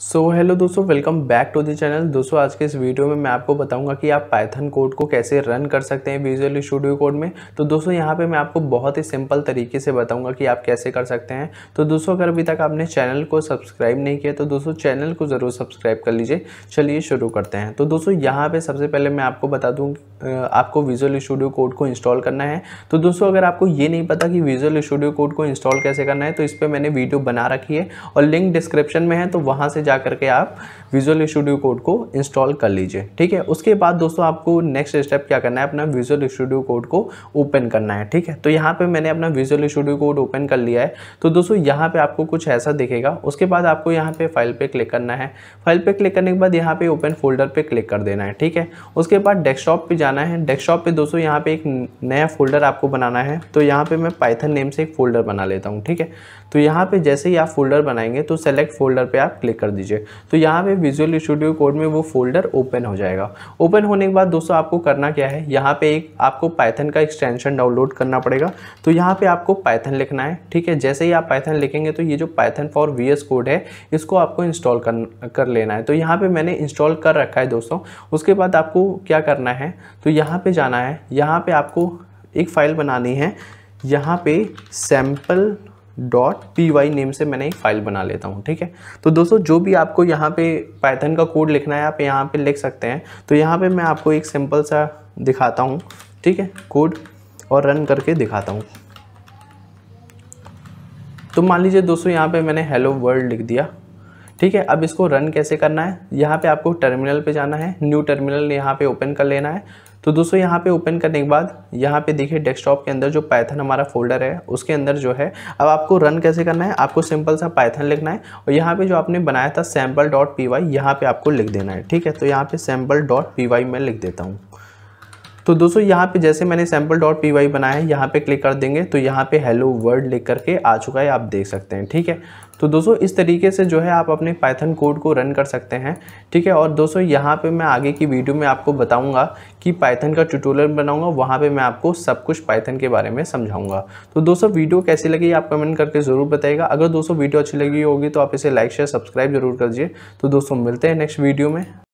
सो hello दोस्तों welcome back to the channel दोस्तों आज के इस वीडियो में मैं आपको बताऊंगा कि आप पाइथन कोड को कैसे रन कर सकते हैं विजुअल स्टूडियो कोड में तो दोस्तों यहां पे मैं आपको बहुत ही सिंपल तरीके से बताऊंगा कि आप कैसे कर सकते हैं तो दोस्तों अगर अभी तक आपने चैनल को सब्सक्राइब नहीं किया तो दोस्तों चैनल को ज़रूर सब्सक्राइब कर लीजिए चलिए शुरू करते हैं तो दोस्तों यहाँ पर सबसे पहले मैं आपको बता दूँ आपको विजुअल स्टूडियो कोड को इंस्टॉल करना है तो दोस्तों अगर आपको ये नहीं पता कि विजुअल स्टूडियो कोड को इंस्टॉल कैसे करना है तो इस पर मैंने वीडियो बना रखी है और लिंक डिस्क्रिप्शन में है तो वहाँ से जा करके आप विजुअल स्टूडियो कोड को इंस्टॉल कर लीजिए ठीक है उसके बाद दोस्तों आपको नेक्स्ट स्टेप क्या करना है अपना विजुअल स्टूडियो कोड को ओपन करना है ठीक है तो यहाँ पे मैंने अपना विजुअल स्टूडियो कोड ओपन कर लिया है तो दोस्तों यहाँ पे आपको कुछ ऐसा दिखेगा उसके बाद आपको यहाँ पे फाइल पे क्लिक करना है फाइल पे क्लिक करने के बाद यहाँ पे ओपन फोल्डर पर क्लिक कर देना है ठीक है उसके बाद डेस्कटॉप पर जाना है डेस्कटॉप पर दोस्तों यहाँ पर एक नया फोल्डर आपको बनाना है तो यहाँ पे मैं पाइथन नेम से एक फोल्डर बना लेता हूँ ठीक है तो यहाँ पे जैसे ही आप फोल्डर बनाएंगे तो सेलेक्ट फोल्डर पे आप क्लिक कर दीजिए तो यहाँ पे विजुअल स्टूडियो कोड में वो फोल्डर ओपन हो जाएगा ओपन होने के बाद दोस्तों आपको करना क्या है यहाँ पे एक आपको पाइथन का एक्सटेंशन डाउनलोड करना पड़ेगा तो यहाँ पे आपको पाइथन लिखना है ठीक है जैसे ही आप पाइथन लिखेंगे तो ये जो पाइथन फॉर वी कोड है इसको आपको इंस्टॉल कर कर लेना है तो यहाँ पर मैंने इंस्टॉल कर रखा है दोस्तों उसके बाद आपको क्या करना है तो यहाँ पर जाना है यहाँ पर आपको एक फ़ाइल बनानी है यहाँ पे sample dot P Y name से मैंने एक फ़ाइल बना लेता हूँ ठीक है तो दोस्तों जो भी आपको यहाँ पे पैथन का कोड लिखना है आप यहाँ पे लिख सकते हैं तो यहाँ पे मैं आपको एक सिंपल सा दिखाता हूँ ठीक है कोड और रन करके दिखाता हूँ तो मान लीजिए दोस्तों यहाँ पे मैंने हेलो वर्ल्ड लिख दिया ठीक है अब इसको रन कैसे करना है यहाँ पे आपको टर्मिनल पे जाना है न्यू टर्मिनल यहाँ पे ओपन कर लेना है तो दोस्तों यहाँ पे ओपन करने के बाद यहाँ पे देखिए डेस्कटॉप के अंदर जो पाइथन हमारा फोल्डर है उसके अंदर जो है अब आपको रन कैसे करना है आपको सिंपल सा पाइथन लिखना है और यहाँ पे जो आपने बनाया था सैम्पल डॉट पी वाई यहाँ पर आपको लिख देना है ठीक है तो यहाँ पे सैम्पल डॉट पी वाई मैं लिख देता हूँ तो दोस्तों यहाँ पे जैसे मैंने सैम्पल डॉट पी वाई बनाया है यहाँ पे क्लिक कर देंगे तो यहाँ पे हेलो वर्ड लिख करके आ चुका है आप देख सकते हैं ठीक है तो दोस्तों इस तरीके से जो है आप अपने पाइथन कोड को रन कर सकते हैं ठीक है और दोस्तों यहाँ पे मैं आगे की वीडियो में आपको बताऊंगा कि पाइथन का ट्यूटोरियल बनाऊंगा वहाँ पे मैं आपको सब कुछ पाइथन के बारे में समझाऊंगा तो दोस्तों वीडियो कैसी लगी आप कमेंट करके ज़रूर बताइएगा अगर दोस्तों वीडियो अच्छी लगी होगी तो आप इसे लाइक शेयर सब्सक्राइब जरूर कर तो दोस्तों मिलते हैं नेक्स्ट वीडियो में